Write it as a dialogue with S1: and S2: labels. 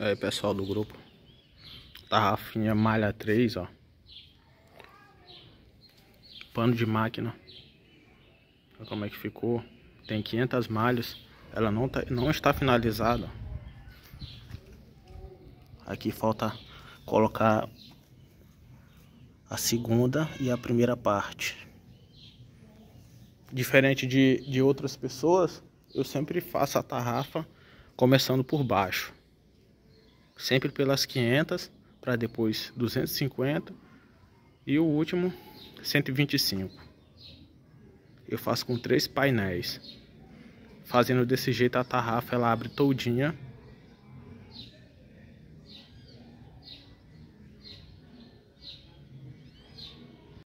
S1: Aí, pessoal do grupo. Tarrafinha tá, malha 3, ó. Pano de máquina. Olha como é que ficou. Tem 500 malhas. Ela não, tá, não está finalizada. Aqui falta colocar a segunda e a primeira parte. Diferente de, de outras pessoas, eu sempre faço a tarrafa começando por baixo sempre pelas 500 para depois 250 e o último 125. Eu faço com três painéis. Fazendo desse jeito a tarrafa ela abre todinha